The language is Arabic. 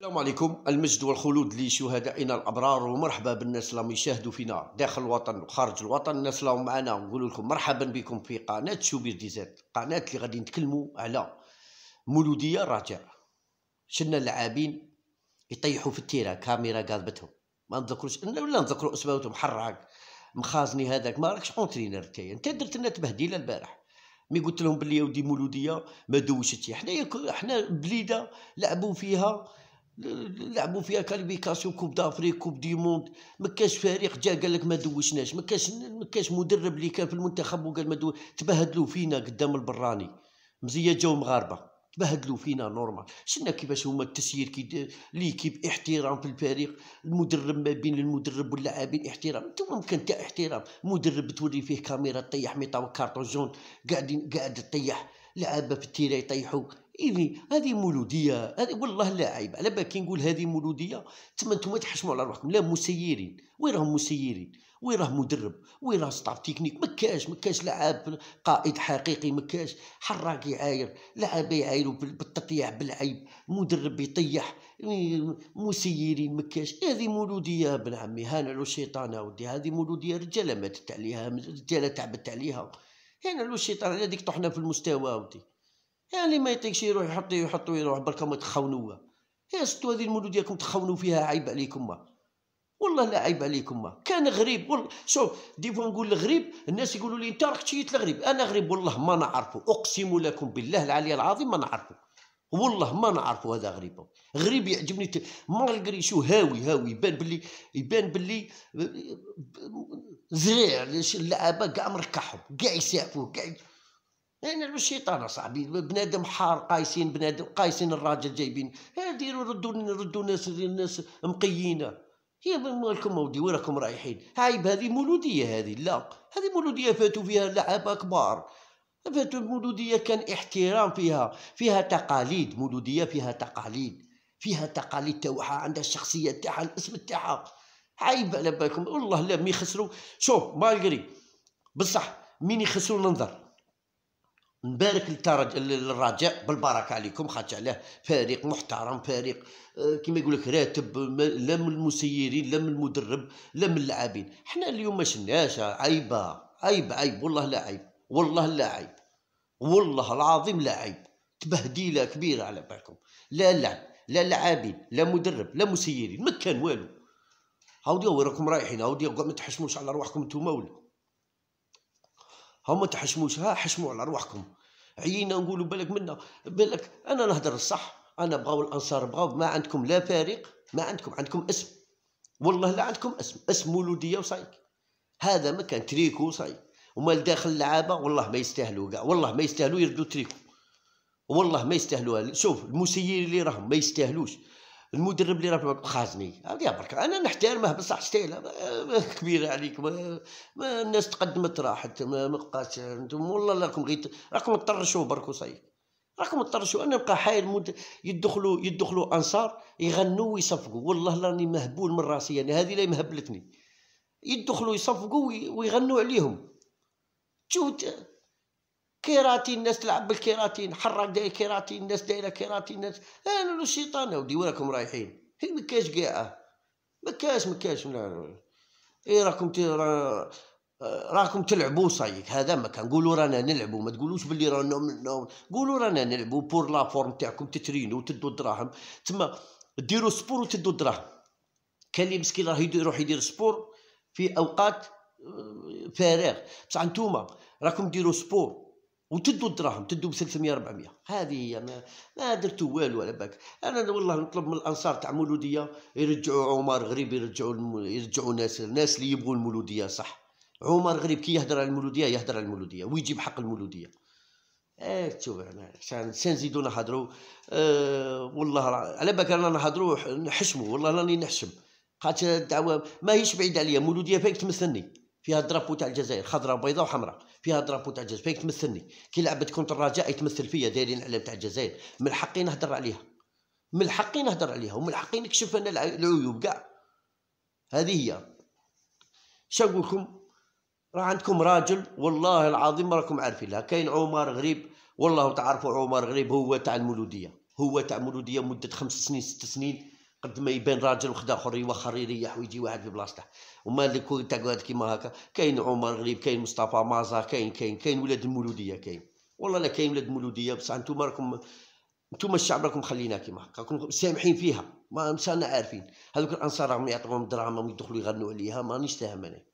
السلام عليكم المجد والخلود لشهدائنا الابرار ومرحبا بالناس اللي يشاهدوا فينا داخل الوطن وخارج الوطن الناس اللي معنا نقول لكم مرحبا بكم في قناه شوبير ديزات قناه اللي غادي نتكلموا على مولوديه الرجاء شلنا اللاعبين يطيحوا في التيرا كاميرا قلبتهم ما نذكروش ولا نذكروا اسماءهم حراق مخازني هذاك ما راكش اونترينر انت انت درت لنا تبهديله البارح مي قلت لهم بلي ودي مولوديه ما دوشتي حنايا حنا بليده لعبوا فيها لعبوا فيها كاليفيكاسيون كوب دافريك كوب دي موند ما كاش فريق جا قال لك ما دوشناش ما كاش ما كاش مدرب اللي كان في المنتخب وقال ما تبهدلوا فينا قدام البراني مزيه جاو مغاربه تبهدلوا فينا نورمال شنا كيفاش هما التسيير كي ليكيب احترام في الفريق المدرب ما بين المدرب واللاعبين احترام انت ممكن تاع احترام مدرب تولي فيه كاميرا تطيح ميطا وكارطون جون قاعدين قاعد تطيح لعابه في التيري يطيحوا ايفي هذه مولوديه هذه والله لا عيب على بالك كي نقول هذه مولوديه تما نتوما تحشموا على روحكم لا مسيرين وين راهم مسيرين وين راه مدرب وين راه ستاف تكنيك ما كاش ما كاش لاعب قائد حقيقي ما كاش حراك يعاير لعابه يعايروا بالتطيع بالعيب مدرب يطيح مسيرين ما كاش هذه مولوديه بن عمي هانا لو شيطانه ودي هذه مولوديه رجاله ماتت عليها رجاله تعبت عليها هانا لو شيطان على ديك طحنا في المستوى ودي يعني ما يطيقش يروح يحط يحط ويروح بركا ما تخونوا يا ستو هذه المولود ديالكم تخونوا فيها عيب عليكم ما. والله لا عيب عليكم ما. كان غريب والله شوف ديفون نقول الغريب الناس يقولوا لي انت راك تشيت الغريب انا غريب والله ما نعرفه اقسم لكم بالله العلي العظيم ما نعرفه والله ما نعرفه هذا غريب غريب يعجبني ت... مالغري شو هاوي هاوي يبان باللي يبان باللي زريع اللعابه كاع مركحهم كاع يسعفوه كاع يعني الشيطان اصاحبي بنادم حار قايسين بنادم قايسين الراجل جايبين ديروا ردوا ردوا ناس الناس مقيينا هي مالكم اودي وراكم رايحين عيب هذه مولوديه هذه لا هذه مولوديه فاتوا فيها لعابه كبار فاتوا المولوديه كان احترام فيها فيها تقاليد مولوديه فيها تقاليد فيها تقاليد تاعها عندها الشخصيه تاعها الاسم تاعها عيب على بالكم والله لا مي خسروا شوف مالغري بصح مين يخسروا ننظر نبارك للترج... للرجاء بالبركه عليكم خاطر عليه فريق محترم فريق آه، كما يقول لك راتب لا من المسيرين لا من المدرب لا من اللاعبين حنا اليوم ما شناش عيبه عيب عيب والله لا عيب والله لا عيب والله العظيم لا عيب تبهديله كبيره على بالكم لا لا لا لاعبين لا مدرب لا مسيرين ما كان والو هاودي راكم رايحين هاودي ما تحشموش على رواحكم نتوما ولا هما تحشموشها حشموا على روحكم عينا نقولوا بالك منا بالك انا نهدر الصح انا بغاو الانصار بغاو ما عندكم لا فارق ما عندكم عندكم اسم والله لا عندكم اسم اسم مولوديه وصايك هذا ما كان تريكو وصايك وما داخل اللعابه والله ما يستاهلوا كاع والله ما يستاهلوا يردوا تريكو والله ما يستاهلوها شوف المسيرين اللي راهم ما يستاهلوش المدرب اللي راه في الوقت خازني هذه برك انا نحترمه بصح شتيله كبيره عليك ما, ما الناس تقدمت راحت ما, بقاش انتم والله راكم غير راكم تطرشوا برك وصاي راكم تطرشوا انا نبقى حايل مد... يدخلوا يدخلوا انصار يغنوا ويصفقوا والله راني مهبول من راسي يعني هذه اللي مهبلتني يدخلوا يصفقوا ويغنوا عليهم تشوت كيراتين الناس تلعب بالكيراتين حرك داير كيراتين الناس دايره كيراتين الناس انا الشيطان ودي وراكم رايحين هيك ما كاش كاع ما كاش ما كاش اي راكم راكم تلعبوا صايك هذا ما كنقولوا رانا نلعبوا ما تقولوش باللي رانا نوم قولوا رانا نلعبوا بور لا فورم تاعكم تترينوا وتدوا الدراهم تما ديروا سبور وتدوا الدراهم كان اللي مسكين راه يروح يدير سبور في اوقات آه، فارغ بصح نتوما راكم ديروا سبور وتدوا الدراهم تدوا ب 300 400 هذه هي ما, ما درتو والو على بالك انا والله نطلب من الانصار تاع مولوديه يرجعوا عمر غريب يرجعوا الم... يرجعوا ناس الناس اللي يبغوا المولوديه صح عمر غريب كي يهدر على المولوديه يهدر على المولوديه ويجيب حق المولوديه ايه تشوف انا عشان نزيدو نهضروا أه والله على بالك انا نهضروا نحشموا والله راني نحشم خاطر الدعوه ماهيش بعيده عليا مولوديه فيك تمثلني فيها الدرابو تاع الجزائر خضراء وبيضاء وحمراء فيها الدرابو تاع الجزائر فين تمثلني كي لعبت كنت الرجاء يتمثل فيا دايرين الاعلام تاع الجزائر من حقي نهضر عليها من حقي نهضر عليها ومن حقي نكشف انا العيوب كاع هذه هي شنو لكم راه عندكم راجل والله العظيم راكم عارفينها كاين عمر غريب والله تعرفوا عمر غريب هو تاع المولوديه هو تاع المولوديه مده خمس سنين ست سنين قد ما يبان راجل وخد اخر يوخر يريح ويجي واحد في بلاصته وما اللي كون تقعد كيما هكا كاين عمر غريب كاين مصطفى مازا كاين كاين كاين ولاد المولوديه كاين والله لا كاين ولاد المولوديه بصح انتم راكم انتم الشعب راكم خلينا كيما هكا راكم سامحين فيها ما مشانا عارفين هذوك الانصار راهم يعطوهم دراهم يدخلوا يغنوا عليها مانيش فاهم انا